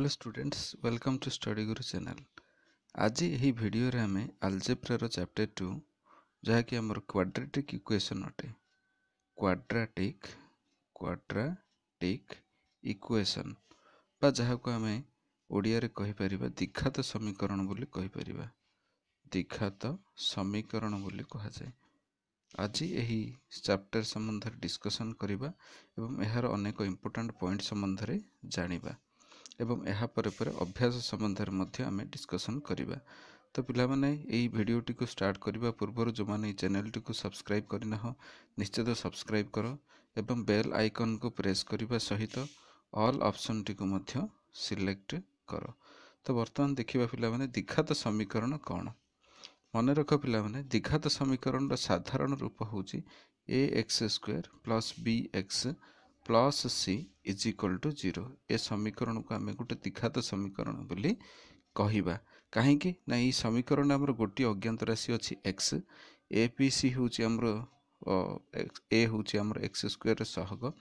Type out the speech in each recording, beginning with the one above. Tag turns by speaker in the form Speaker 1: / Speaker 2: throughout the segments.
Speaker 1: hello students welcome to Study Guru channel आज यही video रे हमें अल्जेब्रा चैप्टर टू जहाँ कि आमर क्वाड्राटिक इक्वेशन अटे क्वाड्राटिक क्वाड्राटिक इक्वेशन बा जहाँ को आम ओडिया कहीपर दीघात समीकरण बोली कहीपर दीघात समीकरण बोली कहुए आज यही चैप्टर संबंध डिस्कसन करवा यार अनेक इम्पोर्टाट पॉइंट संबंध में जाणी ଏବଂ ଏହା ପରେ ପରେ ଅଭ୍ୟାସ ସମ୍ବନ୍ଧରେ ମଧ୍ୟ ଆମେ ଡିସ୍କସନ୍ କରିବା ତ ପିଲାମାନେ ଏହି ଭିଡ଼ିଓଟିକୁ ଷ୍ଟାର୍ଟ କରିବା ପୂର୍ବରୁ ଯେଉଁମାନେ ଏହି ଚ୍ୟାନେଲ୍ଟିକୁ ସବସ୍କ୍ରାଇବ୍ କରିନାହ ନିଶ୍ଚିତ ସବସ୍କ୍ରାଇବ୍ କର ଏବଂ ବେଲ୍ ଆଇକନ୍କୁ ପ୍ରେସ୍ କରିବା ସହିତ ଅଲ୍ ଅପସନ୍ଟିକୁ ମଧ୍ୟ ସିଲେକ୍ଟ କର ତ ବର୍ତ୍ତମାନ ଦେଖିବା ପିଲାମାନେ ଦୀଘାତ ସମୀକରଣ କ'ଣ ମନେ ରଖ ପିଲାମାନେ ଦୀଘାତ ସମୀକରଣର ସାଧାରଣ ରୂପ ହେଉଛି a x square plus b x plus c is equal to zero ଏ ସମୀକରଣକୁ ଆମେ ଗୋଟେ ଦୀଘାତ ସମୀକରଣ ବୋଲି କହିବା କାହିଁକି ନା ଏଇ ସମୀକରଣରେ ଆମର ଗୋଟିଏ ଅଜ୍ଞାତ ରାଶି ଅଛି ଏକ୍ସ ଏ ପି ସି ହେଉଛି ଆମର ଏ ହେଉଛି ଆମର ଏକ୍ସ ସ୍କୋୟାର୍ ସହଗ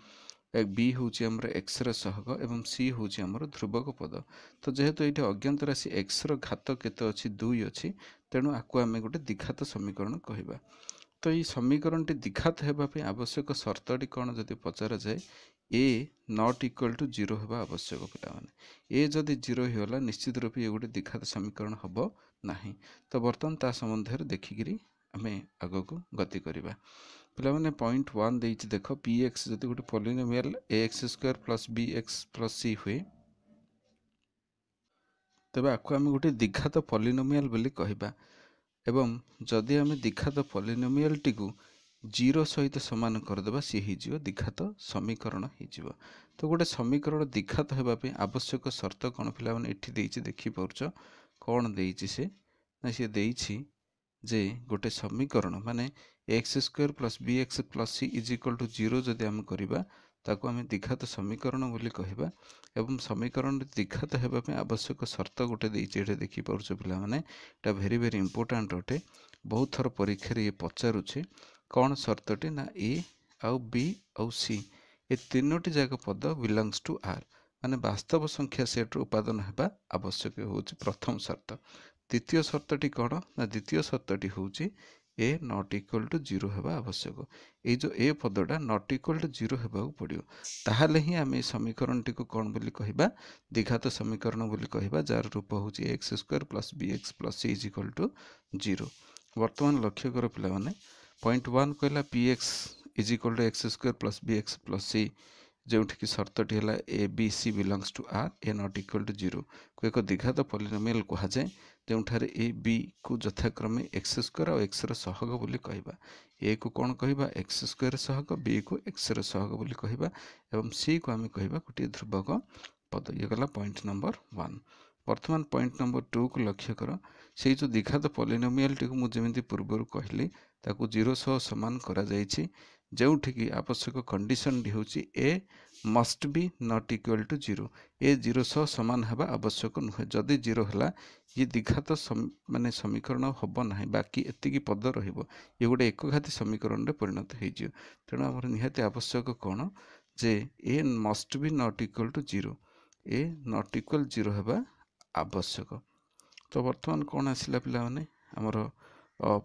Speaker 1: ବି ହେଉଛି ଆମର ଏକ୍ସର ସହଗ ଏବଂ ସି ହେଉଛି ଆମର ଧ୍ରୁବକ ପଦ ତ ଯେହେତୁ ଏଇଠି ଅଜ୍ଞାତ ରାଶି ଏକ୍ସର ଘାତ କେତେ ଅଛି ଦୁଇ ଅଛି ତେଣୁ ଆକୁ ଆମେ ଗୋଟେ ଦୀଘାତ ସମୀକରଣ କହିବା ତ ଏଇ ସମୀକରଣଟି ଦୀଘାତ ହେବା ପାଇଁ ଆବଶ୍ୟକ ସର୍ତ୍ତଟି କ'ଣ ଯଦି ପଚରାଯାଏ a not equal to zero ହେବା ଆବଶ୍ୟକ ପିଲାମାନେ ଏ ଯଦି ଜିରୋ ହେଇଗଲା ନିଶ୍ଚିତ ରୂପେ ଏ ଗୋଟେ ଦୀଘାତ ସମୀକରଣ ହେବ ନାହିଁ ତ ବର୍ତ୍ତମାନ ତା ସମ୍ବନ୍ଧରେ ଦେଖିକିରି ଆମେ ଆଗକୁ ଗତି କରିବା ପିଲାମାନେ ପଏଣ୍ଟ ୱାନ୍ ଦେଇଛି ଦେଖ ପି ଏକ୍ସ ଯଦି ଗୋଟେ polynomial a x square plus b x plus c ହୁଏ ତେବେ ଆକୁ ଆମେ ଗୋଟେ ଦୀଘାତ ପଲିନୋମିଆଲ୍ ବୋଲି କହିବା ଏବଂ ଯଦି ଆମେ ଦୀଘାତ ପଲିନୋମିଆଲ୍ଟିକୁ ଜିରୋ ସହିତ ସମାନ କରିଦେବା ସିଏ ହେଇଯିବ ଦୀଘାତ ସମୀକରଣ ହେଇଯିବ ତ ଗୋଟେ ସମୀକରଣ ଦୀଘାତ ହେବା ପାଇଁ ଆବଶ୍ୟକ ସର୍ତ୍ତ କ'ଣ ପିଲାମାନେ ଏଠି ଦେଇଛି ଦେଖିପାରୁଛ କ'ଣ ଦେଇଛି ସେ ନା ସିଏ ଦେଇଛି ଯେ ଗୋଟେ ସମୀକରଣ ମାନେ x square plus b x plus c is equal to zero ଯଦି ଆମେ କରିବା ତାକୁ ଆମେ ଦୀଘାତ ସମୀକରଣ ବୋଲି କହିବା ଏବଂ ସମୀକରଣରେ ଦୀଘାତ ହେବା ପାଇଁ ଆବଶ୍ୟକ ସର୍ତ୍ତ ଗୋଟେ ଦେଇଛି ଏଇଟା ଦେଖିପାରୁଛୁ ପିଲାମାନେ ଏଇଟା ଭେରି ଭେରି ଇମ୍ପୋର୍ଟାଣ୍ଟ ଅଟେ ବହୁତ ଥର ପରୀକ୍ଷାରେ ଇଏ ପଚାରୁଛି କ'ଣ ସର୍ତ୍ତଟି ନା ଏ ଆଉ ବି ଆଉ ସି ଏ ତିନୋଟି ଯାକ ପଦ ବିଲଙ୍ଗସ୍ ଟୁ ଆର୍ ମାନେ ବାସ୍ତବ ସଂଖ୍ୟା ସେଟ୍ରୁ ଉପାଦାନ ହେବା ଆବଶ୍ୟକ ହେଉଛି ପ୍ରଥମ ସର୍ତ୍ତ ଦ୍ୱିତୀୟ ସର୍ତ୍ତଟି କ'ଣ ନା ଦ୍ୱିତୀୟ ସର୍ତ୍ତଟି ହେଉଛି a not equal to zero ହେବା ଆବଶ୍ୟକ ଏଇ ଯେଉଁ ଏ ପଦଟା ନଟ୍ ଇକ୍ୱାଲ୍ ଟୁ ଜିରୋ ହେବାକୁ ପଡ଼ିବ ତାହେଲେ ହିଁ ଆମେ ଏ ସମୀକରଣଟିକୁ କ'ଣ ବୋଲି କହିବା ଦୀଘାତ ସମୀକରଣ ବୋଲି କହିବା ଯାହାର ରୂପ ହେଉଛି x square plus b x plus c is equal to zero ବର୍ତ୍ତମାନ ଲକ୍ଷ୍ୟ କର ପିଲାମାନେ ପଏଣ୍ଟ ୱାନ୍ କହିଲା p x is equal to x square plus b x plus c ଯେଉଁଠିକି ସର୍ତ୍ତଟି ହେଲା a b c belongs to R a not equal to ଜିରୋକୁ ଏକ ଦୀଘାତ ପଲିନୋମିଆଲ୍ କୁହାଯାଏ ଯେଉଁଠାରେ ଏ ବିକୁ ଯଥାକ୍ରମେ ଏକ୍ସ ସ୍କୋୟାର୍ ଆଉ ଏକ୍ସର ସହଗ ବୋଲି କହିବା ଏକୁ କ'ଣ କହିବା ଏକ୍ସ ସ୍କୋୟାର୍ ସହଗ ବିକୁ ଏକ୍ସର ସହଗ ବୋଲି କହିବା ଏବଂ ସିକୁ ଆମେ କହିବା ଗୋଟିଏ ଧ୍ରୁବକ ପଦ ଇଏ ଗଲା ପଏଣ୍ଟ ନମ୍ବର ୱାନ୍ ବର୍ତ୍ତମାନ ପଏଣ୍ଟ ନମ୍ବର ଟୁକୁ ଲକ୍ଷ୍ୟ କର ସେଇ ଯେଉଁ ଦୀଘାତ ପଲିନୋମିଆଲ୍ଟିକୁ ମୁଁ ଯେମିତି ପୂର୍ବରୁ କହିଲି ତାକୁ ଜିରୋ ସହ ସମାନ କରାଯାଇଛି ଯେଉଁଠିକି ଆବଶ୍ୟକ କଣ୍ଡିସନ୍ଟି ହେଉଛି a must be not equal to zero a zero ସହ ସମାନ ହେବା ଆବଶ୍ୟକ ନୁହେଁ ଯଦି ଜିରୋ ହେଲା ଇଏ ଦୀଘାତ ମାନେ ସମୀକରଣ ହେବ ନାହିଁ ବାକି ଏତିକି ପଦ ରହିବ ଇଏ ଗୋଟେ ଏକଘାତୀ ସମୀକରଣରେ ପରିଣତ ହୋଇଯିବ ତେଣୁ ଆମର ନିହାତି ଆବଶ୍ୟକ କ'ଣ ଯେ a must be not equal to zero a not equal zero ହେବା ଆବଶ୍ୟକ ତ ବର୍ତ୍ତମାନ କ'ଣ ଆସିଲା ପିଲାମାନେ ଆମର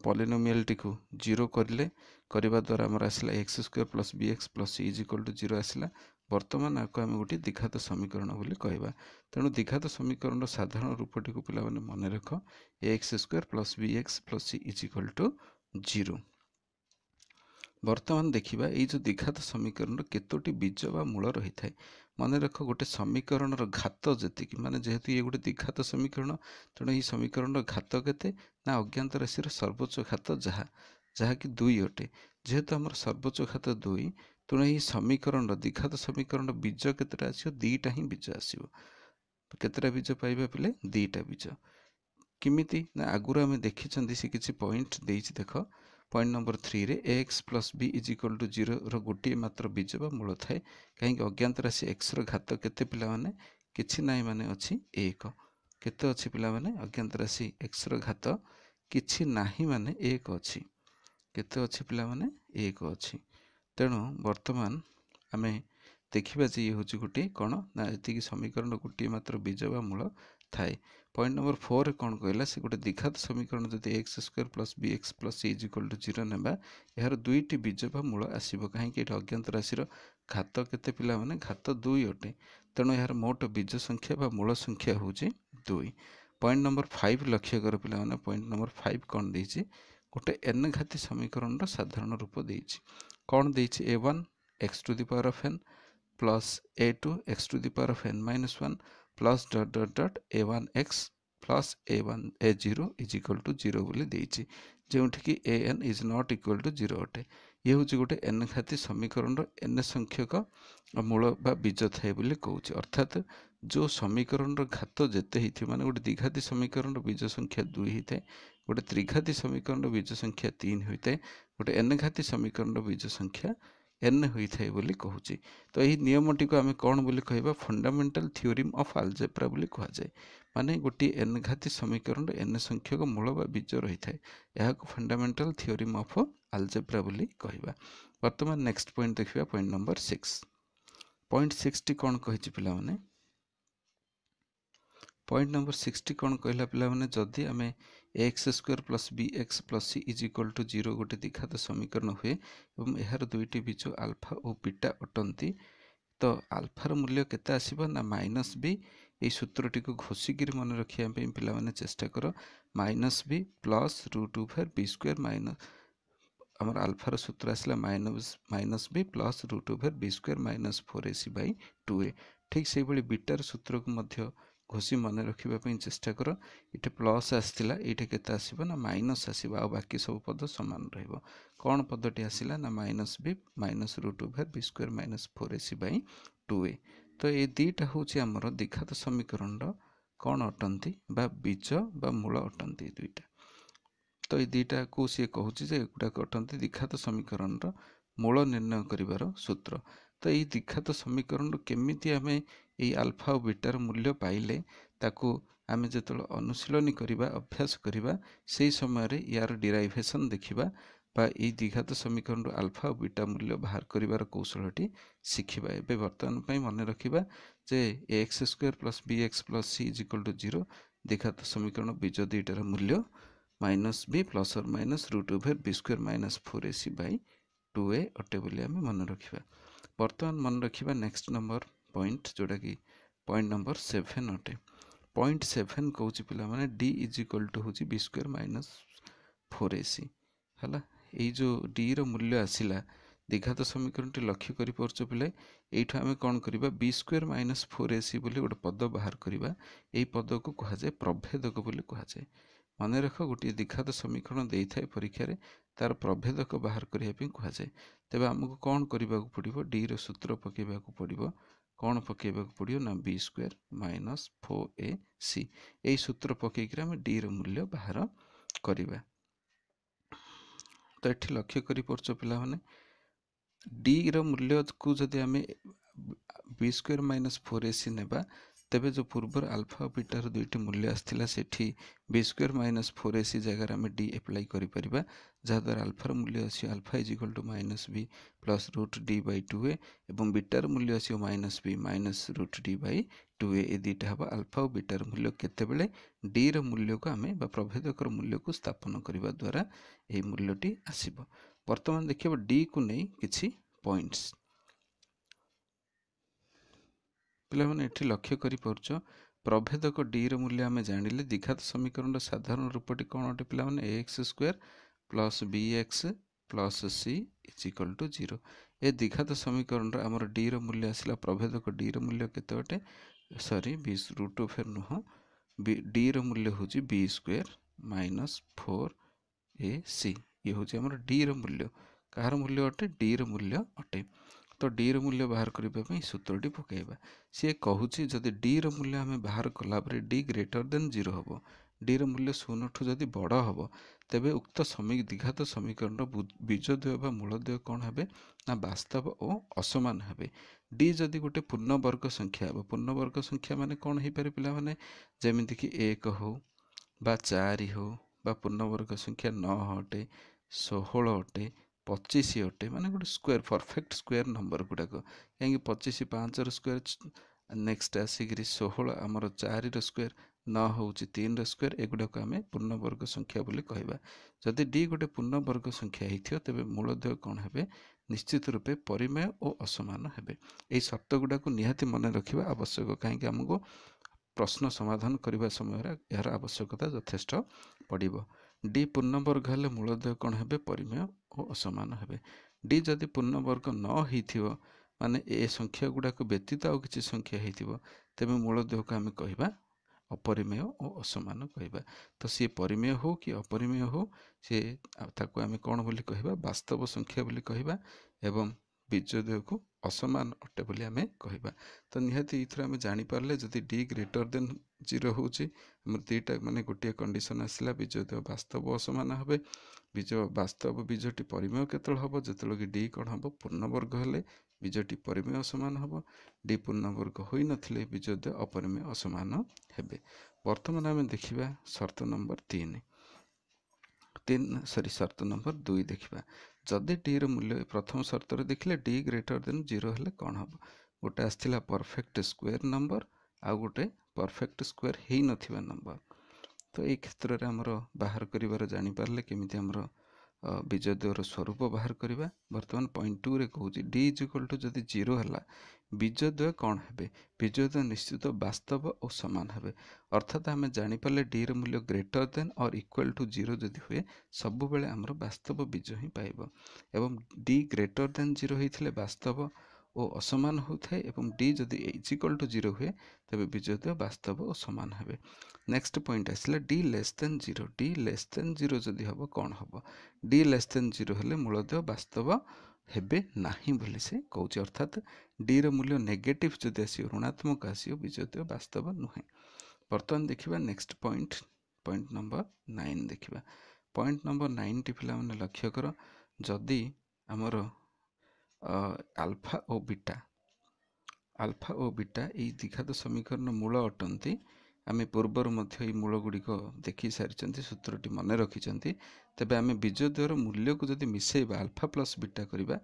Speaker 1: ପଲିନୋମିଆଲ୍ଟିକୁ ଜିରୋ କରିଲେ କରିବା ଦ୍ୱାରା ଆମର ଆସିଲା x square plus b x plus is equal to zero ଆସିଲା ବର୍ତ୍ତମାନ ଆକୁ ଆମେ ଗୋଟିଏ ଦୀଘାତ ସମୀକରଣ ବୋଲି କହିବା ତେଣୁ ଦୀଘାତ ସମୀକରଣର ସାଧାରଣ ରୂପଟିକୁ ପିଲାମାନେ ମନେ ରଖ x square plus b x plus c is equal to zero ବର୍ତ୍ତମାନ ଦେଖିବା ଏଇ ଯେଉଁ ଦୀଘାତ ସମୀକରଣର କେତୋଟି ବୀଜ ବା ମୂଳ ରହିଥାଏ ମନେ ରଖ ଗୋଟେ ସମୀକରଣର ଘାତ ଯେତିକି ମାନେ ଯେହେତୁ ଇଏ ଗୋଟେ ଦୀଘାତ ସମୀକରଣ ତେଣୁ ଏହି ସମୀକରଣର ଘାତ କେତେ ନା ଅଜ୍ଞାତ ରାଶିର ସର୍ବୋଚ୍ଚ ଘାତ ଯାହା ଯାହାକି ଦୁଇ ଅଟେ ଯେହେତୁ ଆମର ସର୍ବୋଚ୍ଚ ଘାତ ଦୁଇ ତେଣୁ ଏହି ସମୀକରଣର ଦୀଘାତ ସମୀକରଣର ବୀଜ କେତେଟା ଆସିବ ଦୁଇଟା ହିଁ ବୀଜ ଆସିବ କେତେଟା ବୀଜ ପାଇବା ପିଲେ ଦୁଇଟା ବୀଜ କେମିତି ନା ଆଗରୁ ଆମେ ଦେଖିଛନ୍ତି ସେ କିଛି ପଏଣ୍ଟ ଦେଇଛି ଦେଖ ପଏଣ୍ଟ ନମ୍ବର ଥ୍ରୀରେ x plus b is equal to ଜିରୋର ଗୋଟିଏ ମାତ୍ର ବୀଜ ବା ମୂଳ ଥାଏ କାହିଁକି ଅଜ୍ଞାତ ରାଶି ଏକ୍ସର ଘାତ କେତେ ପିଲାମାନେ କିଛି ନାହିଁ ମାନେ ଅଛି ଏକ କେତେ ଅଛି ପିଲାମାନେ ଅଜ୍ଞାତ ରାଶି ଏକ୍ସର ଘାତ କିଛି ନାହିଁ ମାନେ ଏକ ଅଛି କେତେ ଅଛି ପିଲାମାନେ ଏକ ଅଛି ତେଣୁ ବର୍ତ୍ତମାନ ଆମେ ଦେଖିବା ଯେ ଇଏ ହେଉଛି ଗୋଟିଏ କ'ଣ ନା ଏତିକି ସମୀକରଣ ଗୋଟିଏ ମାତ୍ର ବୀଜ ବା ମୂଳ ଥାଏ ପଏଣ୍ଟ ନମ୍ବର ଫୋର୍ରେ କ'ଣ କହିଲା ସେ ଗୋଟେ ଦୀଘାତ ସମୀକରଣ ଯଦି x square plus b x plus c is equal to zero ନେବା ଏହାର ଦୁଇଟି ବୀଜ ବା ମୂଳ ଆସିବ କାହିଁକି ଏଇଟା ଅଜ୍ଞାତ ରାଶିର ଘାତ କେତେ ପିଲାମାନେ ଘାତ ଦୁଇ ଅଟେ ତେଣୁ ଏହାର ମୋଟ ବୀଜ ସଂଖ୍ୟା ବା ମୂଳ ସଂଖ୍ୟା ହେଉଛି ଦୁଇ ପଏଣ୍ଟ ନମ୍ବର ଫାଇଭ୍ ଲକ୍ଷ୍ୟ କର ପିଲାମାନେ ପଏଣ୍ଟ ନମ୍ବର ଫାଇଭ୍ କ'ଣ ଦେଇଛି ଗୋଟେ ଏନ୍ ଘାତି ସମୀକରଣର ସାଧାରଣ ରୂପ ଦେଇଛି କ'ଣ ଦେଇଛି a one x to the power of n plus a two x to the power of n minus one plus dot dot dot a one x plus a one a zero is equal to zero ବୋଲି ଦେଇଛି ଯେଉଁଠିକି a n is not equal to zero ଅଟେ ଇଏ ହେଉଛି ଗୋଟେ N ଘାତି ସମୀକରଣର N ସଂଖ୍ୟକ ମୂଳ ବା ବୀଜ ଥାଏ ବୋଲି କହୁଛି ଅର୍ଥାତ୍ ଯେଉଁ ସମୀକରଣର ଘାତ ଯେତେ ହେଇଥିବ ମାନେ ଗୋଟେ ଦ୍ୱିଘାତି ସମୀକରଣର ବୀଜ ସଂଖ୍ୟା ଦୁଇ ହେଇଥାଏ ଗୋଟେ ତ୍ରିଘାତି ସମୀକରଣର ବୀଜ ସଂଖ୍ୟା ତିନି ହୋଇଥାଏ ଗୋଟେ ଏନ୍ ଘାତି ସମୀକରଣର ବୀଜ ସଂଖ୍ୟା ଏନ୍ ହୋଇଥାଏ ବୋଲି କହୁଛି ତ ଏହି ନିୟମଟିକୁ ଆମେ କ'ଣ ବୋଲି କହିବା ଫଣ୍ଡାମେଣ୍ଟାଲ ଥିଓରିମ୍ ଅଫ୍ ଆଲଜେପ୍ରା ବୋଲି କୁହାଯାଏ ମାନେ ଗୋଟିଏ ଏନ୍ ଘାତି ସମୀକରଣର ଏନ୍ ସଂଖ୍ୟକ ମୂଳ ବା ବୀଜ ରହିଥାଏ ଏହାକୁ ଫଣ୍ଡାମେଣ୍ଟାଲ ଥିଓରିମ୍ ଅଫ୍ ଆଲଜେପ୍ରା ବୋଲି କହିବା ବର୍ତ୍ତମାନ ନେକ୍ସଟ ପଏଣ୍ଟ ଦେଖିବା point number six point sixty କ'ଣ କହିଛି ପିଲାମାନେ ପଏଣ୍ଟ ନମ୍ବର ସିକ୍ସଟି କ'ଣ କହିଲା ପିଲାମାନେ ଯଦି ଆମେ x square plus b x plus c is equal to zero गोटे दीघात समीकरण हुए एवं यार दुईट बीज आल्फा और बीटा अटंती तो आल्फार मूल्य केते आसब ना माइनस बी এই সূত্রটিকে ঘষিকি মনে রাখা পিলামানে চেষ্টা কর minus b plus root over b square minus আমার আলফার সূত্র আসলে minus minus b plus root over b square minus four a c by two a ঠিক সেইভাবে বিটার সূত্রকে মধ্যে ଘୋଷି ମନେ ରଖିବା ପାଇଁ ଚେଷ୍ଟା କର ଏଇଟା ପ୍ଲସ୍ ଆସିଥିଲା ଏଇଟା କେତେ ଆସିବ ନା ମାଇନସ୍ ଆସିବ ଆଉ ବାକି ସବୁ ପଦ ସମାନ ରହିବ କ'ଣ ପଦଟି ଆସିଲା ନା minus b minus root over b square minus four a c by two a ତ ଏ ଦୁଇଟା ହେଉଛି ଆମର ଦୀଘାତ ସମୀକରଣର କ'ଣ ଅଟନ୍ତି ବା ବୀଜ ବା ମୂଳ ଅଟନ୍ତି ଏ ଦୁଇଟା ତ ଏ ଦୁଇଟାକୁ ସିଏ କହୁଛି ଯେ ଏଗୁଡ଼ାକ ଅଟନ୍ତି ଦୀଘାତ ସମୀକରଣର ମୂଳ ନିର୍ଣ୍ଣୟ କରିବାର ସୂତ୍ର ତ ଏଇ ଦୀଘାତ ସମୀକରଣରୁ କେମିତି ଆମେ ଏଇ ଆଲଫା ଆଉ ବିଟାର ମୂଲ୍ୟ ପାଇଲେ ତାକୁ ଆମେ ଯେତେବେଳେ ଅନୁଶୀଳନୀ କରିବା ଅଭ୍ୟାସ କରିବା ସେହି ସମୟରେ ୟାର ଡିରାଇଭେସନ୍ ଦେଖିବା ବା ଏଇ ଦୀଘାତ ସମୀକରଣରୁ ଆଲଫା ଓ ବିଟା ମୂଲ୍ୟ ବାହାର କରିବାର କୌଶଳଟି ଶିଖିବା ଏବେ ବର୍ତ୍ତମାନ ପାଇଁ ମନେ ରଖିବା ଯେ a x square plus b x plus c is equal to zero ଦୀଘାତ ସମୀକରଣ ବୀଜ ଦୁଇଟାର ମୂଲ୍ୟ minus b plus or minus root over b square minus four a c by two a ଅଟେ ବୋଲି ଆମେ ମନେ ରଖିବା ବର୍ତ୍ତମାନ ମନେ ରଖିବା ନେକ୍ସଟ ନମ୍ବର ପଏଣ୍ଟ ଯେଉଁଟାକି ପଏଣ୍ଟ ନମ୍ବର ସେଭେନ୍ ଅଟେ ପଏଣ୍ଟ ସେଭେନ୍ କହୁଛି ପିଲାମାନେ ଡି ଇଜ୍ ଇକ୍ୱାଲ୍ ଟୁ ହେଉଛି b square minus four a c ହେଲା ଏଇ ଯେଉଁ ଡିର ମୂଲ୍ୟ ଆସିଲା ଦୀଘାତ ସମୀକରଣଟି ଲକ୍ଷ୍ୟ କରିପାରୁଛୁ ପିଲା ଏଇଠୁ ଆମେ କ'ଣ କରିବା b square minus four a c ବୋଲି ଗୋଟେ ପଦ ବାହାର କରିବା ଏହି ପଦକୁ କୁହାଯାଏ ପ୍ରଭେଦକ ବୋଲି କୁହାଯାଏ ମନେରଖ ଗୋଟିଏ ଦୀଘାତ ସମୀକରଣ ଦେଇଥାଏ ପରୀକ୍ଷାରେ ତାର ପ୍ରଭେଦକ ବାହାର କରିବା ପାଇଁ କୁହାଯାଏ ତେବେ ଆମକୁ କ'ଣ କରିବାକୁ ପଡ଼ିବ ଡିର ସୂତ୍ର ପକାଇବାକୁ ପଡ଼ିବ କ'ଣ ପକାଇବାକୁ ପଡ଼ିବ ନା b square minus four a c ଏଇ ସୂତ୍ର ପକାଇକରି ଆମେ ଡିର ମୂଲ୍ୟ ବାହାର କରିବା ତ ଏଠି ଲକ୍ଷ୍ୟ କରିପାରୁଛ ପିଲାମାନେ ଡିର ମୂଲ୍ୟକୁ ଯଦି ଆମେ b square minus four a c ନେବା ତେବେ ଯେଉଁ ପୂର୍ବରୁ ଆଲଫା ଓ ବିଟାର ଦୁଇଟି ମୂଲ୍ୟ ଆସିଥିଲା ସେଠି b square minus four a c ଜାଗାରେ ଆମେ ଡି ଆପ୍ଲାଏ କରିପାରିବା ଯାହାଦ୍ୱାରା ଆଲଫାର ମୂଲ୍ୟ ଆସିବ alpha is equal to minus b plus root d by two a ଏବଂ ବିଟାର ମୂଲ୍ୟ ଆସିବ minus b minus root d by two a ଏ ଦୁଇଟା ହେବ ଆଲଫା ଓ ବିଟାର ମୂଲ୍ୟ କେତେବେଳେ ଡିର ମୂଲ୍ୟକୁ ଆମେ ବା ପ୍ରଭେଦକର ମୂଲ୍ୟକୁ ସ୍ଥାପନ କରିବା ଦ୍ୱାରା ଏହି ମୂଲ୍ୟଟି ଆସିବ ବର୍ତ୍ତମାନ ଦେଖିବା ଡିକୁ ନେଇ କିଛି ପଏଣ୍ଟସ୍ ପିଲାମାନେ ଏଠି ଲକ୍ଷ୍ୟ କରିପାରୁଛ ପ୍ରଭେଦକ ଡିର ମୂଲ୍ୟ ଆମେ ଜାଣିଲେ ଦୀଘାତ ସମୀକରଣର ସାଧାରଣ ରୂପଟି କ'ଣ ଅଟେ ପିଲାମାନେ a x square plus b x plus c is equal to zero ଏ ଦୀଘାତ ସମୀକରଣର ଆମର ଡିର ମୂଲ୍ୟ ଆସିଲା ପ୍ରଭେଦକ ଡିର ମୂଲ୍ୟ କେତେ ଅଟେ sorry b root of uh ନୁହଁ ବି ଡିର ମୂଲ୍ୟ ହେଉଛି b square minus four a c ଇଏ ହେଉଛି ଆମର ଡିର ମୂଲ୍ୟ କାହାର ମୂଲ୍ୟ ଅଟେ ଡିର ମୂଲ୍ୟ ଅଟେ ଡିର ମୂଲ୍ୟ ବାହାର କରିବା ପାଇଁ ସୂତ୍ରଟି ପକାଇବା ସିଏ କହୁଛି ଯଦି ଡିର ମୂଲ୍ୟ ଆମେ ବାହାର କଲାପରେ ଡି ଗ୍ରେଟର ଦେନ୍ ଜିରୋ ହେବ ଡିର ମୂଲ୍ୟ ଶୂନଠୁ ଯଦି ବଡ଼ ହେବ ତେବେ ଉକ୍ତ ସମୀ ଦୀଘାତ ସମୀକରଣର ବୀଜଦେୟ ବା ମୂଳଦେୟ କ'ଣ ହେବେ ନା ବାସ୍ତବ ଓ ଅସମାନ ହେବେ ଡି ଯଦି ଗୋଟେ ପୂର୍ଣ୍ଣବର୍ଗ ସଂଖ୍ୟା ହେବ ପୂର୍ଣ୍ଣବର୍ଗ ସଂଖ୍ୟା ମାନେ କ'ଣ ହେଇପାରେ ପିଲାମାନେ ଯେମିତିକି ଏକ ହେଉ ବା ଚାରି ହେଉ ବା ପୂର୍ଣ୍ଣବର୍ଗ ସଂଖ୍ୟା ନଅ ଅଟେ ଷୋହଳ ଅଟେ ପଚିଶ ଅଟେ ମାନେ ଗୋଟେ ସ୍କୋୟାର ପରଫେକ୍ଟ ସ୍କୋୟାର ନମ୍ବର ଗୁଡ଼ାକ କାହିଁକି ପଚିଶ ପାଞ୍ଚର ସ୍କୋୟାର ନେକ୍ସଟ ଆସିକିରି ଷୋହଳ ଆମର ଚାରିର ସ୍କୋୟାର ନଅ ହେଉଛି ତିନିର ସ୍କୋୟାର ଏଗୁଡ଼ାକୁ ଆମେ ପୂର୍ଣ୍ଣବର୍ଗ ସଂଖ୍ୟା ବୋଲି କହିବା ଯଦି ଡି ଗୋଟେ ପୂର୍ଣ୍ଣବର୍ଗ ସଂଖ୍ୟା ହୋଇଥିବ ତେବେ ମୂଳଦେୟ କ'ଣ ହେବେ ନିଶ୍ଚିତ ରୂପେ ପରିମେୟ ଓ ଅସମାନ ହେବେ ଏହି ସର୍ତ୍ତଗୁଡ଼ାକୁ ନିହାତି ମନେ ରଖିବା ଆବଶ୍ୟକ କାହିଁକି ଆମକୁ ପ୍ରଶ୍ନ ସମାଧାନ କରିବା ସମୟରେ ଏହାର ଆବଶ୍ୟକତା ଯଥେଷ୍ଟ ପଡ଼ିବ ଡି ପୂର୍ଣ୍ଣବର୍ଗ ହେଲେ ମୂଳଦେୟ କ'ଣ ହେବେ ପରିମେୟ ଓ ଅସମାନ ହେବେ ଡି ଯଦି ପୂର୍ଣ୍ଣବର୍ଗ ନ ହୋଇଥିବ ମାନେ ଏ ସଂଖ୍ୟା ଗୁଡ଼ାକ ବ୍ୟତୀତ ଆଉ କିଛି ସଂଖ୍ୟା ହେଇଥିବ ତେବେ ମୂଳ ଦେହକୁ ଆମେ କହିବା ଅପରିମେୟ ଓ ଅସମାନ କହିବା ତ ସିଏ ପରିମେୟ ହେଉ କି ଅପରିମେୟ ହଉ ସିଏ ତାକୁ ଆମେ କ'ଣ ବୋଲି କହିବା ବାସ୍ତବ ସଂଖ୍ୟା ବୋଲି କହିବା ଏବଂ ବିଜୟ ଦେହକୁ ଅସମାନ ଅଟେ ବୋଲି ଆମେ କହିବା ତ ନିହାତି ଏଇଥିରୁ ଆମେ ଜାଣିପାରିଲେ ଯଦି ଡି ଗ୍ରେଟର୍ ଦେନ୍ ଜିରୋ ହେଉଛି ଆମର ଦୁଇଟା ମାନେ ଗୋଟିଏ କଣ୍ଡିସନ୍ ଆସିଲା ବିଜୟ ଦେହ ବାସ୍ତବ ଅସମାନ ହେବେ ବିଜ ବାସ୍ତବ ବୀଜଟି ପରିମେୟ କେତେବେଳେ ହେବ ଯେତେବେଳେ କି ଡି କ'ଣ ହେବ ପୂର୍ଣ୍ଣବର୍ଗ ହେଲେ ବୀଜଟି ପରିମେୟ ଅସମାନ ହେବ ଡି ପୂର୍ଣ୍ଣବର୍ଗ ହୋଇନଥିଲେ ବୀଜ ଦ୍ୱୟ ଅପରିମେୟ ଅସମାନ ହେବେ ବର୍ତ୍ତମାନ ଆମେ ଦେଖିବା ସର୍ତ୍ତ ନମ୍ବର ତିନି ତିନି ସରି ସର୍ତ୍ତ ନମ୍ବର ଦୁଇ ଦେଖିବା ଯଦି ଡିର ମୂଲ୍ୟ ପ୍ରଥମ ସର୍ତ୍ତରେ ଦେଖିଲେ ଡି ଗ୍ରେଟର ଦେନ୍ ଜିରୋ ହେଲେ କ'ଣ ହେବ ଗୋଟେ ଆସିଥିଲା ପରଫେକ୍ଟ ସ୍କୋୟାର ନମ୍ବର ଆଉ ଗୋଟେ ପରଫେକ୍ଟ ସ୍କୋୟାର ହେଇନଥିବା ନମ୍ବର ତ ଏଇ କ୍ଷେତ୍ରରେ ଆମର ବାହାର କରିବାର ଜାଣିପାରିଲେ କେମିତି ଆମର ବିଜୟ ଦେଓର ସ୍ୱରୂପ ବାହାର କରିବା ବର୍ତ୍ତମାନ ପଏଣ୍ଟ ଟୁରେ କହୁଛି ଡି ଇଜ୍ ଇକ୍ୱାଲ୍ ଟୁ ଯଦି ଜିରୋ ହେଲା ବିଜୟ ଦେୟ କ'ଣ ହେବେ ବିଜୟ ଦେୟ ନିଶ୍ଚିତ ବାସ୍ତବ ଓ ସମାନ ହେବେ ଅର୍ଥାତ୍ ଆମେ ଜାଣିପାରିଲେ ଡିର ମୂଲ୍ୟ greater than or equal to zero ଯଦି ହୁଏ ସବୁବେଳେ ଆମର ବାସ୍ତବ ବିଜୟ ହିଁ ପାଇବ ଏବଂ ଡି ଗ୍ରେଟର ଦେନ୍ ଜିରୋ ହେଇଥିଲେ ବାସ୍ତବ ও ଅସମାନ ହୋଇଥାଏ ଏବଂ ଡି ଯଦି ଇଜ୍ ଇକ୍ୱାଲ୍ ଟୁ ଜିରୋ ହୁଏ ତେବେ ବିଜୋଦୟ ବାସ୍ତବ ଓ ସମାନ ହେବେ ନେକ୍ସଟ ପଏଣ୍ଟ ଆସିଲା d less than zero d less than zero ଯଦି ହେବ କ'ଣ ହେବ ଡି ଲେସ୍ ଦେନ୍ ଜିରୋ ହେଲେ ମୂଳଦେୟ ବାସ୍ତବ ହେବେ ନାହିଁ ବୋଲି ସେ କହୁଛି ଅର୍ଥାତ୍ ଡିର ମୂଲ୍ୟ ନେଗେଟିଭ୍ ଯଦି ଆସିବ ଋଣାତ୍ମକ ଆସିବ ବିଜୋଦୟ ବାସ୍ତବ ନୁହେଁ ବର୍ତ୍ତମାନ ଦେଖିବା next point point number nine ଦେଖିବା ପଏଣ୍ଟ ନମ୍ବର ନାଇନ୍ଟି ପିଲାମାନେ ଲକ୍ଷ୍ୟ କର ଯଦି ଆମର ଆଲଫା ଓ ବିଟା ଆଲଫା ଓ ବିଟା ଏଇ ଦୀଘାତ ସମୀକରଣ ମୂଳ ଅଟନ୍ତି ଆମେ ପୂର୍ବରୁ ମଧ୍ୟ ଏଇ ମୂଳଗୁଡ଼ିକ ସାରିଛନ୍ତି ସୂତ୍ରଟି ମନେ ରଖିଛନ୍ତି ତେବେ ଆମେ ବିଜୟ ଦ୍ୱାର ମୂଲ୍ୟକୁ ଯଦି ମିଶାଇବା ଆଲଫା ପ୍ଲସ୍ ବିଟା କରିବା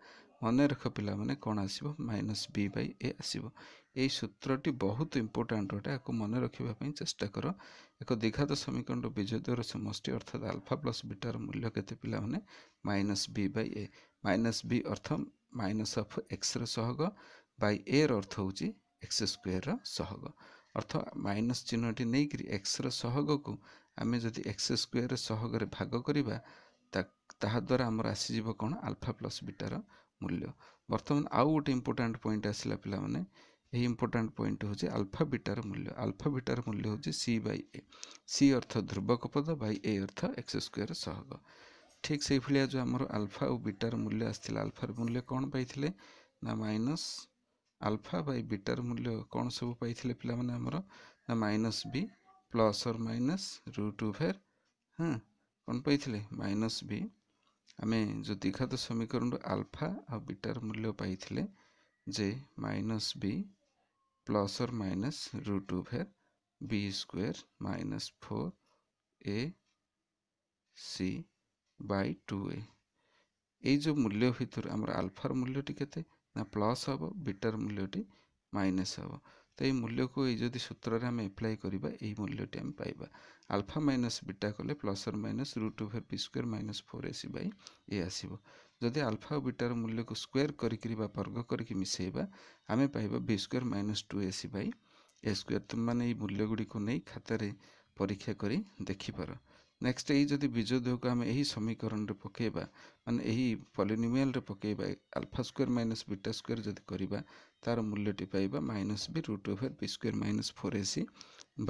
Speaker 1: ମନେ ରଖ ପିଲାମାନେ କ'ଣ ଆସିବ ମାଇନସ୍ ବି ବାଇ ଏ ଆସିବ ଏହି ସୂତ୍ରଟି ବହୁତ ଇମ୍ପୋର୍ଟାଣ୍ଟ ଅଟେ ଏହାକୁ ମନେ ରଖିବା ପାଇଁ ଚେଷ୍ଟା କର ଏକ ଦ୍ୱିଘାତ ସମୀକରଣ ବିଜୟ ଦ୍ୱାର ସମଷ୍ଟି ଅର୍ଥାତ୍ ଆଲଫା ପ୍ଲସ୍ ବିଟାର ମୂଲ୍ୟ କେତେ ପିଲାମାନେ minus b by a minus b ଅର୍ଥ ମାଇନସ୍ ଅଫ୍ ଏକ୍ସର ସହଗ ବାଇ ଏର ଅର୍ଥ ହେଉଛି ଏକ୍ସ ସ୍କୋୟାର୍ର ସହଗ ଅର୍ଥ ମାଇନସ୍ ଚିହ୍ନଟି ନେଇକରି ଏକ୍ସର ସହଗକୁ ଆମେ ଯଦି ଏକ୍ସ ସ୍କୋୟାର୍ ସହଗରେ ଭାଗ କରିବା ତାହାଦ୍ୱାରା ଆମର ଆସିଯିବ କ'ଣ ଆଲଫା ପ୍ଲସ୍ ବିଟାର ମୂଲ୍ୟ ବର୍ତ୍ତମାନ ଆଉ ଗୋଟେ ଇମ୍ପୋର୍ଟାଣ୍ଟ ପଏଣ୍ଟ ଆସିଲା ପିଲାମାନେ ଏହି ଇମ୍ପୋର୍ଟାଣ୍ଟ ପଏଣ୍ଟ ହେଉଛି ଆଲଫା ବିଟାର ମୂଲ୍ୟ ଆଲଫା ବିଟାର ମୂଲ୍ୟ ହେଉଛି ସି ବାଇ ଏ ସି ଅର୍ଥ ଧ୍ରୁବକ ପଦ ବାଇ ଏ ଅର୍ଥ ଏକ୍ସ ସ୍କୋୟାର୍ ସହଗ ঠিক ସେଇଭଳିଆ ଯେଉଁ ଆମର ଆଲଫା ଆଉ ବିଟାର ମୂଲ୍ୟ ଆସିଥିଲା ଆଲଫାର ମୂଲ୍ୟ କ'ଣ ପାଇଥିଲେ ନା ମାଇନସ୍ ଆଲଫା ବାଇ ବିଟାର ମୂଲ୍ୟ କ'ଣ ସବୁ ପାଇଥିଲେ ପିଲାମାନେ ଆମର ନା minus b plus or minus root over ହଁ କ'ଣ ପାଇଥିଲେ ମାଇନସ୍ ବି ଆମେ ଯେଉଁ ଦୀଘାତ ସମୀକରଣରୁ ଆଲଫା ଆଉ ବିଟାର ମୂଲ୍ୟ ପାଇଥିଲେ ଯେ minus b plus or minus root over b square minus four a c by two a ଏଇ ଯେଉଁ ମୂଲ୍ୟ ଭିତରୁ ଆମର ଆଲଫାର ମୂଲ୍ୟଟି କେତେ ନା ପ୍ଲସ୍ ହେବ ବିଟାର ମୂଲ୍ୟଟି ମାଇନସ୍ ହେବ ତ ଏଇ ମୂଲ୍ୟକୁ ଏଇ ଯଦି ସୂତ୍ରରେ ଆମେ ଆପ୍ଲାଏ କରିବା ଏଇ ମୂଲ୍ୟଟି ଆମେ ପାଇବା ଆଲଫା ମାଇନସ୍ ବିଟା କଲେ plus or minus root over p square minus four a c by a ଆସିବ ଯଦି ଆଲଫା ଓ ବିଟାର ମୂଲ୍ୟକୁ ସ୍କୋୟାର କରିକି ବା ବର୍ଗ କରିକି ମିଶାଇବା ଆମେ ପାଇବା b square minus two a c by a square ତୁମମାନେ ଏଇ ମୂଲ୍ୟଗୁଡ଼ିକୁ ନେଇ ଖାତାରେ ପରୀକ୍ଷା କରି ଦେଖିପାର ନେକ୍ସଟ ଏଇ ଯଦି ବୀଜ ଦେହକୁ ଆମେ ଏହି ସମୀକରଣରେ ପକାଇବା ମାନେ ଏହି ପଲିନିମିଆଲରେ ପକାଇବା alpha square minus beta square ଯଦି କରିବା ତା'ର ମୂଲ୍ୟଟି ପାଇବା minus b root over b square minus four a c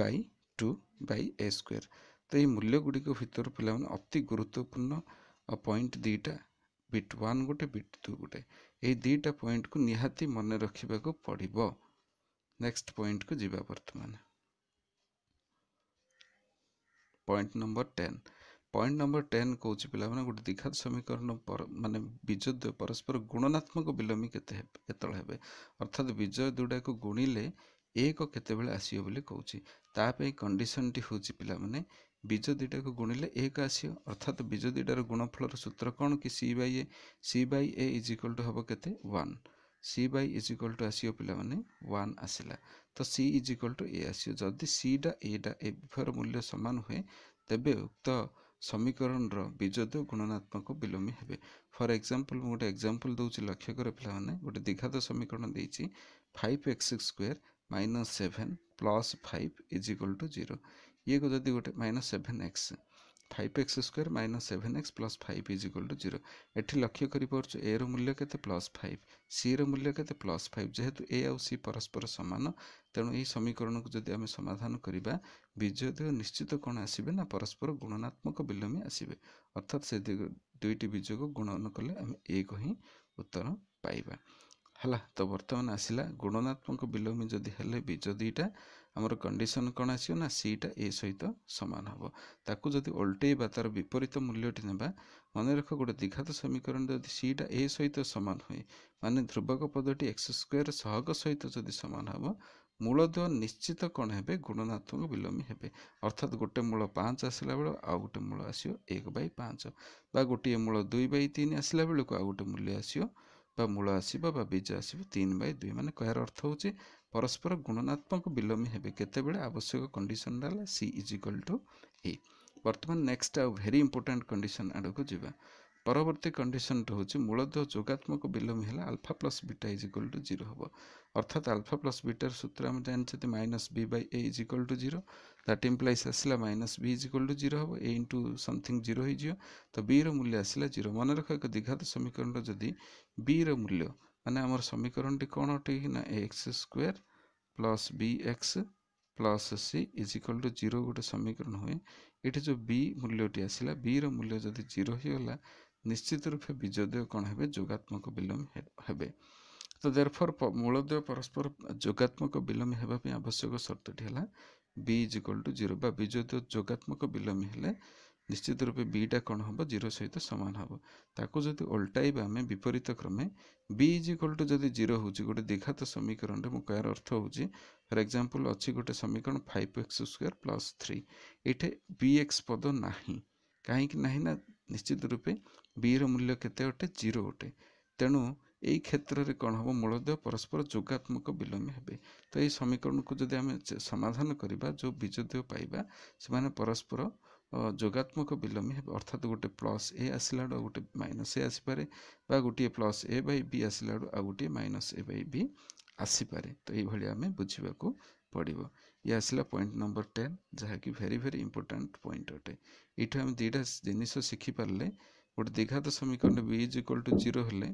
Speaker 1: by two by a square ତ ଏହି ମୂଲ୍ୟଗୁଡ଼ିକ ଭିତରୁ ପିଲାମାନେ ଅତି ଗୁରୁତ୍ୱପୂର୍ଣ୍ଣ ପଏଣ୍ଟ ଦୁଇଟା ବିଟ୍ ୱାନ୍ ଗୋଟେ ବିଟ୍ ଟୁ ଗୋଟେ ଏହି ଦୁଇଟା ପଏଣ୍ଟକୁ ନିହାତି ମନେ ରଖିବାକୁ ପଡ଼ିବ ନେକ୍ସଟ ପଏଣ୍ଟକୁ ଯିବା ବର୍ତ୍ତମାନ point number ten point number ten କହୁଛି ପିଲାମାନେ ଗୋଟେ ଦୀଘାତ ସମୀକରଣ ମାନେ ବିଜୟ ପରସ୍ପର ଗୁଣନାତ୍ମକ ବିଲମ୍ବି କେତେ କେତେବେଳେ ହେବେ ଅର୍ଥାତ୍ ବିଜୟ ଦୁଇଟାକୁ ଗୁଣିଲେ ଏକ କେତେବେଳେ ଆସିବ ବୋଲି କହୁଛି ତା ପାଇଁ କଣ୍ଡିସନ୍ଟି ହେଉଛି ପିଲାମାନେ ବିଜୟ ଦୁଇଟାକୁ ଗୁଣିଲେ ଏକ ଆସିବ ଅର୍ଥାତ୍ ବିଜୟ ଦୁଇଟାର ଗୁଣଫଳର ସୂତ୍ର କ'ଣ କି c by a c by a is equal to ହେବ କେତେ one c by is equal to ଆସିବ ପିଲାମାନେ ୱାନ୍ ଆସିଲା ତ c is equal to a ଆସିବ ଯଦି ସିଟା ଏଟା ଏଫର ମୂଲ୍ୟ ସମାନ ହୁଏ ତେବେ ଉକ୍ତ ସମୀକରଣର ବିଜଦ ଗୁଣନାତ୍ମକ ବିଲମ୍ବୀ ହେବେ ଫର ଏକ୍ଜାମ୍ପଲ୍ ମୁଁ ଗୋଟେ ଏକ୍ଜାମ୍ପଲ୍ ଦେଉଛି ଲକ୍ଷ୍ୟ କର ପିଲାମାନେ ଗୋଟେ ଦୀଘାତ ସମୀକରଣ ଦେଇଛି five x square minus seven plus five is equal to zero ଇଏକୁ ଯଦି ଗୋଟେ minus seven x five x square minus seven x plus five is equal to zero ଏଠି ଲକ୍ଷ୍ୟ କରିପାରୁଛୁ ଏର ମୂଲ୍ୟ କେତେ ପ୍ଲସ୍ ଫାଇଭ ସିର ମୂଲ୍ୟ କେତେ ପ୍ଲସ୍ ଫାଇଭ୍ ଯେହେତୁ ଏ ଆଉ ସି ପରସ୍ପର ସମାନ ତେଣୁ ଏହି ସମୀକରଣକୁ ଯଦି ଆମେ ସମାଧାନ କରିବା ବିଜୟ ଦିଗ ନିଶ୍ଚିତ କ'ଣ ଆସିବେ ନା ପରସ୍ପର ଗୁଣନାତ୍ମକ ବିଲମ୍ବ ଆସିବେ ଅର୍ଥାତ୍ ସେ ଦିଗ ଦୁଇଟି ବିଜୟକୁ ଗୁଣନ କଲେ ଆମେ ଏକ ହିଁ ଉତ୍ତର ପାଇବା ହେଲା ତ ବର୍ତ୍ତମାନ ଆସିଲା ଗୁଣନାତ୍ମକ ବିଲମ୍ବ ଯଦି ହେଲେ ବିଜୟ ଦୁଇଟା ଆମର କଣ୍ଡିସନ୍ କ'ଣ ଆସିବ ନା ସିଟା ଏ ସହିତ ସମାନ ହେବ ତାକୁ ଯଦି ଓଲଟେଇବା ତା'ର ବିପରୀତ ମୂଲ୍ୟଟି ନେବା ମନେରଖ ଗୋଟେ ଦୀଘାତ ସମୀକରଣ ଯଦି ସିଟା ଏ ସହିତ ସମାନ ହୁଏ ମାନେ ଧ୍ରୁବକ ପଦଟି ଏକ୍ସ ସ୍କୋୟାର ସହଗ ସହିତ ଯଦି ସମାନ ହେବ ମୂଳଦୁଅ ନିଶ୍ଚିତ କ'ଣ ହେବେ ଗୁଣନାତ୍ମକ ବିଲମ୍ବୀ ହେବେ ଅର୍ଥାତ୍ ଗୋଟେ ମୂଳ ପାଞ୍ଚ ଆସିଲା ବେଳକୁ ଆଉ ଗୋଟେ ମୂଳ ଆସିବ ଏକ ବାଇ ପାଞ୍ଚ ବା ଗୋଟିଏ ମୂଳ ଦୁଇ ବାଇ ତିନି ଆସିଲା ବେଳକୁ ଆଉ ଗୋଟେ ମୂଲ୍ୟ ଆସିବ ବା ମୂଳ ଆସିବ ବା ବୀଜ ଆସିବ ତିନି ବାଇ ଦୁଇ ମାନେ କହିବାର ଅର୍ଥ ହେଉଛି ପରସ୍ପର ଗୁଣନାତ୍ମକ ବିଲୋମୀ ହେବେ କେତେବେଳେ ଆବଶ୍ୟକ କଣ୍ଡିସନ୍ ହେଲା c is equal to a ବର୍ତ୍ତମାନ ନେକ୍ସଟ ଆଉ ଭେରି ଇମ୍ପୋର୍ଟାଣ୍ଟ କଣ୍ଡିସନ୍ ଆଡ଼କୁ ଯିବା ପରବର୍ତ୍ତୀ କଣ୍ଡିସନଟା ହେଉଛି ମୂଳତଃ ଯୋଗାତ୍ମକ ବିଲୋମୀ ହେଲା alpha plus beta is equal to zero ହେବ ଅର୍ଥାତ୍ ଆଲଫା ପ୍ଲସ୍ ବିଟାର ସୂତ୍ର ଆମେ ଜାଣିଛନ୍ତି minus b by a is equal to zero that implies ଆସିଲା minus b is equal to zero ହେବ ଏ ଇଣ୍ଟୁ ସମଥିଙ୍ଗ ଜିରୋ ହେଇଯିବ ତ ବିର ମୂଲ୍ୟ ଆସିଲା ଜିରୋ ମନେ ରଖ ଏକ ଦୀଘାତ ସମୀକରଣର ଯଦି ବିର ମୂଲ୍ୟ ମାନେ ଆମର ସମୀକରଣଟି କ'ଣ ଅଟେ କି ନା x square plus b x plus c is equal to zero ଗୋଟେ ସମୀକରଣ ହୁଏ ଏଠି ଯେଉଁ ବି ମୂଲ୍ୟଟି ଆସିଲା ବିର ମୂଲ୍ୟ ଯଦି ଜିରୋ ହୋଇଗଲା ନିଶ୍ଚିତ ରୂପେ ବିଜୟଦେୟ କ'ଣ ହେବେ ଯୋଗାତ୍ମକ ବିଲମ୍ବ ହେବେ ତ ଦେରଫର୍ ମୂଳଦେୟ ପରସ୍ପର ଯୋଗାତ୍ମକ ବିଲମ୍ବ ହେବା ପାଇଁ ଆବଶ୍ୟକ ସର୍ତ୍ତଟି ହେଲା ବି ଇଜିକ୍ୱାଲ୍ ଟୁ ଜିରୋ ବା ବିଜୟଦେୟ ଯୋଗାତ୍ମକ ବିଲମ୍ବ ହେଲେ ନିଶ୍ଚିତ ରୂପେ ବିଟା କ'ଣ ହେବ ଜିରୋ ସହିତ ସମାନ ହେବ ତାକୁ ଯଦି ଓଲଟାଇବା ଆମେ ବିପରୀତ କ୍ରମେ ବି ଇଜ୍ ଇକ୍ୱାଲ୍ ଟୁ ଯଦି ଜିରୋ ହେଉଛି ଗୋଟେ ଦୀଘାତ ସମୀକରଣରେ ମୁଁ କହିବାର ଅର୍ଥ ହେଉଛି ଫର୍ ଏକ୍ଜାମ୍ପଲ୍ ଅଛି ଗୋଟେ ସମୀକରଣ five x square plus three ଏଇଠି ବି ଏକ୍ସ ପଦ ନାହିଁ କାହିଁକି ନାହିଁ ନା ନିଶ୍ଚିତ ରୂପେ ବିର ମୂଲ୍ୟ କେତେ ଅଟେ ଜିରୋ ଅଟେ ତେଣୁ ଏଇ କ୍ଷେତ୍ରରେ କ'ଣ ହେବ ମୂଳଦେହ ପରସ୍ପର ଯୋଗାତ୍ମକ ବିଲମ୍ବ ହେବେ ତ ଏଇ ସମୀକରଣକୁ ଯଦି ଆମେ ସମାଧାନ କରିବା ଯେଉଁ ବିଜୁଦେହ ପାଇବା ସେମାନେ ପରସ୍ପର ଯୋଗାତ୍ମକ ବିଲୋମୀ ହେବ ଅର୍ଥାତ୍ ଗୋଟେ ପ୍ଲସ୍ ଏ ଆସିଲା ଆଡ଼ୁ ଆଉ ଗୋଟେ ମାଇନସ୍ ଏ ଆସିପାରେ ବା ଗୋଟିଏ ପ୍ଲସ୍ ଏ ବାଇ ବି ଆସିଲା ଆଡ଼ୁ ଆଉ ଗୋଟିଏ ମାଇନସ୍ ଏ ବାଇ ବି ଆସିପାରେ ତ ଏଇଭଳି ଆମେ ବୁଝିବାକୁ ପଡ଼ିବ ଇଏ ଆସିଲା ପଏଣ୍ଟ ନମ୍ବର ଟେନ୍ ଯାହାକି ଭେରି ଭେରି ଇମ୍ପୋର୍ଟାଣ୍ଟ ପଏଣ୍ଟ ଅଟେ ଏଇଠୁ ଆମେ ଦୁଇଟା ଜିନିଷ ଶିଖିପାରିଲେ ଗୋଟେ ଦୀଘାତ ସମୀକରଣ b is equal to zero ହେଲେ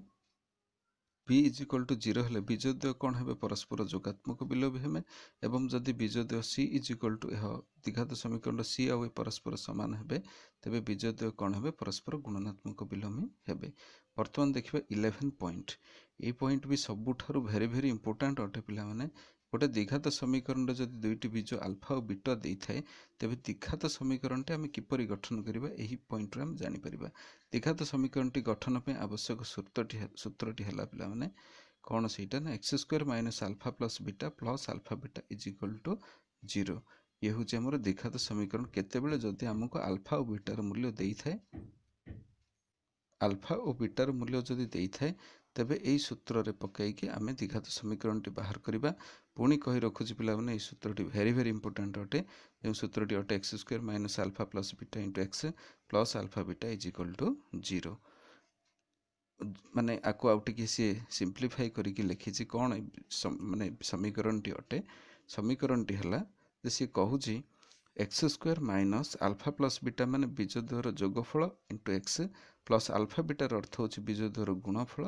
Speaker 1: b is equal to zero ହେଲେ ବିଜୋଦ୍ୱୟ କ'ଣ ହେବେ ପରସ୍ପର ଯୋଗାତ୍ମକ ବିଲୋପ ହେବେ ଏବଂ ଯଦି ବିଜୋଦ୍ୱୟ ସି ଇଜ୍ ଇକ୍ୱାଲ୍ ଟୁ ଏହ ଦ୍ୱିଘାତ ସମୀକରଣ ସି ଆଉ ଏ ପରସ୍ପର ସମାନ ହେବେ ତେବେ ବିଜୋଦ୍ୱୟ କ'ଣ ହେବେ ପରସ୍ପର ଗୁଣନାତ୍ମକ ବିଲୋମୀ ହେବେ ବର୍ତ୍ତମାନ ଦେଖିବା ଇଲେଭେନ୍ ପଏଣ୍ଟ ଏଇ ପଏଣ୍ଟ ବି ସବୁଠାରୁ ଭେରି ଭେରି ଇମ୍ପୋର୍ଟାଣ୍ଟ ଅଟେ ପିଲାମାନେ ଗୋଟେ ଦୀଘାତ ସମୀକରଣରେ ଯଦି ଦୁଇଟି ବୀଜ ଆଲଫା ଓ ବିଟା ଦେଇଥାଏ ତେବେ ଦୀଘାତ ସମୀକରଣଟି ଆମେ କିପରି ଗଠନ କରିବା ଏହି ପଏଣ୍ଟରେ ଆମେ ଜାଣିପାରିବା ଦୀଘାତ ସମୀକରଣଟି ଗଠନ ପାଇଁ ଆବଶ୍ୟକ ସୂତ୍ରଟି ସୂତ୍ରଟି ହେଲା ପିଲାମାନେ କ'ଣ ସେଇଟା ନା x square minus alpha plus beta plus alpha beta is equal to zero ଇଏ ହେଉଛି ଆମର ଦୀଘାତ ସମୀକରଣ କେତେବେଳେ ଯଦି ଆମକୁ ଆଲଫା ଓ ବିଟାର ମୂଲ୍ୟ ଦେଇଥାଏ ଆଲଫା ଓ ବିଟାର ମୂଲ୍ୟ ଯଦି ଦେଇଥାଏ ତେବେ ଏହି ସୂତ୍ରରେ ପକାଇକି ଆମେ ଦୀଘାତ ସମୀକରଣଟି ବାହାର କରିବା ପୁଣି କହି ରଖୁଛି ପିଲାମାନେ ଏହି ସୂତ୍ରଟି ଭେରି ଭେରି ଇମ୍ପୋର୍ଟାଣ୍ଟ ଅଟେ ଯେଉଁ ସୂତ୍ରଟି ଅଟେ x square minus alpha plus beta into x plus alpha beta is equal to zero ମାନେ ଆକୁ ଆଉ ଟିକିଏ ସିଏ ସିମ୍ପ୍ଲିଫାଏ କରିକି ଲେଖିଛି କ'ଣ ମାନେ ସମୀକରଣଟି ଅଟେ ସମୀକରଣଟି ହେଲା ଯେ ସିଏ କହୁଛି x square minus alpha plus beta ମାନେ ବିଜୁ ଦେହର ଯୋଗଫଳ ଇଣ୍ଟୁ ଏକ୍ସ ପ୍ଲସ୍ ଆଲଫା ବିଟାର ଅର୍ଥ ହେଉଛି ବିଜୁ ଦେହର ଗୁଣଫଳ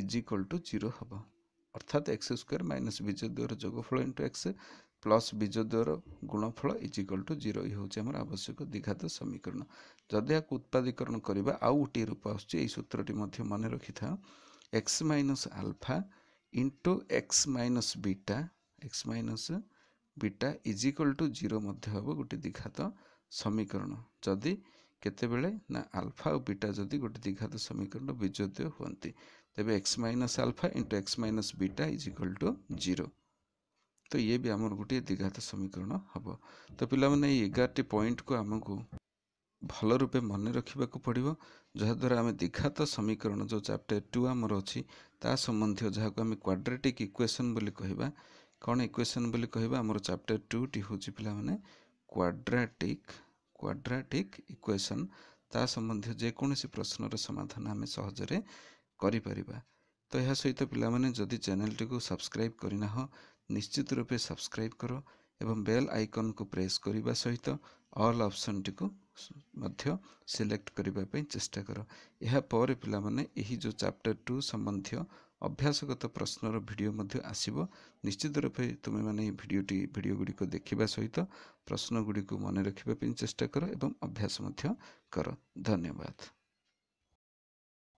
Speaker 1: ଇଜ୍ ଇକ୍ୱାଲ୍ ଟୁ ଜିରୋ ହେବ ଅର୍ଥାତ୍ ଏକ୍ସ ସ୍କୋୟାର୍ ମାଇନସ୍ ବିଜ ଦ୍ୱାର ଯୋଗଫଳ ଇଣ୍ଟୁ ଏକ୍ସ ପ୍ଲସ୍ ବିଜ ଦ୍ୱାର ଗୁଣଫଳ ଇଜ୍ ଇକ୍ୱାଲ୍ ଟୁ ଜିରୋ ଏହି ହେଉଛି ଆମର ଆବଶ୍ୟକ ଦୀଘାତ ସମୀକରଣ ଯଦି ଏହାକୁ ଉତ୍ପାଦୀକରଣ କରିବା ଆଉ ଗୋଟିଏ ରୂପ ଆସୁଛି ଏହି ସୂତ୍ରଟି ମଧ୍ୟ ମନେ ରଖିଥାଉ x minus alpha into x minus beta x minus beta is equal to zero ମଧ୍ୟ ହେବ ଗୋଟିଏ ଦୀଘାତ ସମୀକରଣ ଯଦି କେତେବେଳେ ନା ଆଲଫା ଆଉ ବିଟା ଯଦି ଗୋଟିଏ ଦୀଘାତ ସମୀକରଣ ବିଜୋଦ୍ୟ ହୁଅନ୍ତି तेज x minus alpha into x minus beta is equal to zero तो ये भी आम गोटे दीघात समीकरण हम तो पाने एगारटी पॉइंट को आमको ଭଲ ରୂପେ ମନେ ରଖିବାକୁ ପଡ଼ିବ ଯାହାଦ୍ୱାରା ଆମେ ଦୀଘାତ ସମୀକରଣ ଯେଉଁ ଚାପ୍ଟର ଟୁ ଆମର ଅଛି ତା ସମ୍ବନ୍ଧୀୟ ଯାହାକୁ ଆମେ କ୍ୱାଡ୍ରେଟିକ୍ ଇକ୍ୱେସନ୍ ବୋଲି କହିବା କ'ଣ ଇକ୍ୱେସନ୍ ବୋଲି କହିବା ଆମର ଚାପ୍ଟର ଟୁଟି ହେଉଛି ପିଲାମାନେ କ୍ୱାଡ୍ରାଟିକ୍ କ୍ୱାଡ୍ରାଟିକ୍ ଇକ୍ୱେସନ୍ ତା ସମ୍ବନ୍ଧୀୟ ଯେକୌଣସି ପ୍ରଶ୍ନର ସମାଧାନ ଆମେ ସହଜରେ କରିପାରିବା ତ ଏହା ସହିତ ପିଲାମାନେ ଯଦି ଚ୍ୟାନେଲଟିକୁ ସବସ୍କ୍ରାଇବ୍ କରିନାହଁ ନିଶ୍ଚିତ ରୂପେ ସବସ୍କ୍ରାଇବ୍ କର ଏବଂ ବେଲ୍ ଆଇକନ୍କୁ ପ୍ରେସ୍ କରିବା ସହିତ ଅଲ୍ ଅପ୍ସନ୍ଟିକୁ ମଧ୍ୟ ସିଲେକ୍ଟ କରିବା ପାଇଁ ଚେଷ୍ଟା କର ଏହାପରେ ପିଲାମାନେ ଏହି ଯେଉଁ ଚାପ୍ଟର ଟୁ ସମ୍ବନ୍ଧୀୟ ଅଭ୍ୟାସଗତ ପ୍ରଶ୍ନର ଭିଡ଼ିଓ ମଧ୍ୟ ଆସିବ ନିଶ୍ଚିତ ରୂପେ ତୁମେମାନେ ଏହି ଭିଡ଼ିଓଟି ଭିଡ଼ିଓ ଗୁଡ଼ିକ ଦେଖିବା ସହିତ ପ୍ରଶ୍ନଗୁଡ଼ିକୁ ମନେ ରଖିବା ପାଇଁ ଚେଷ୍ଟା କର ଏବଂ ଅଭ୍ୟାସ ମଧ୍ୟ କର ଧନ୍ୟବାଦ